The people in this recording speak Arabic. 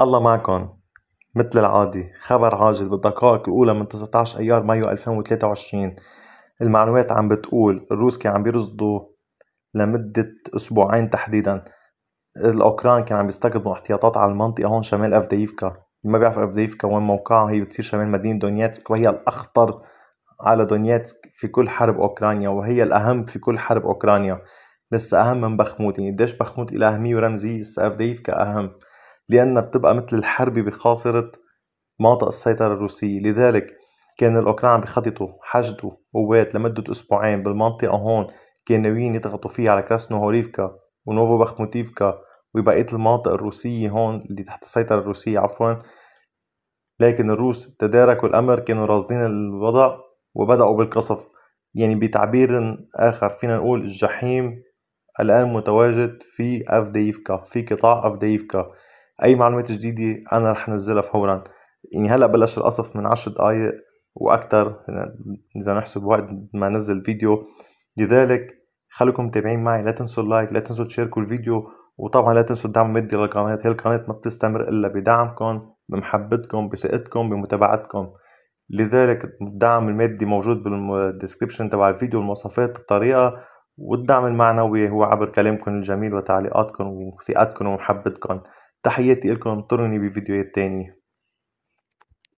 الله معكم مثل العادي خبر عاجل بالدقائق الأولى من 19 أيار مايو 2023 المعلومات عم بتقول الروس عم بيرصدوا لمدة أسبوعين تحديدا الأوكران كان عم بيستخدموا احتياطات على المنطقة هون شمال أفديفكا اللي ما بيعرف أفديفكا وين موقعها هي بتصير شمال مدينة دونيتسك وهي الأخطر على دونيتسك في كل حرب أوكرانيا وهي الأهم في كل حرب أوكرانيا لسه أهم من بخموت يعني قديش بخموت إلى أهمية ورمزيه لسه أفديفكا أهم لأنها بتبقى مثل الحرب بخاصرة مناطق السيطرة الروسية لذلك كان الأوكران عم بيخططوا حشدوا قوات لمدة أسبوعين بالمنطقة هون كان ناويين يضغطوا فيها على كراسنو هوريفكا ونوفو بخموتيفكا وبقية المناطق الروسية هون اللي تحت السيطرة الروسية عفوا لكن الروس تداركوا الأمر كانوا راصدين الوضع وبدأوا بالقصف يعني بتعبير آخر فينا نقول الجحيم الآن متواجد في أفديفكا في قطاع أفديفكا اي معلومات جديده انا رح انزلها فورا يعني هلا بلش القصف من 10 دقائق واكثر اذا نحسب وقت ما نزل فيديو لذلك خليكم متابعين معي لا تنسوا اللايك لا تنسوا تشاركوا الفيديو وطبعا لا تنسوا الدعم المادي للقناة هي القناة ما بتستمر إلا بدعمكم بمحبتكم بثقتكم بمتابعتكم لذلك الدعم المادي موجود بالديسكربشن تبع الفيديو المواصفات الطريقة والدعم المعنوي هو عبر كلامكم الجميل وتعليقاتكم وثقتكم ومحبتكم تحياتي لكم انطروني بفيديوهات تانية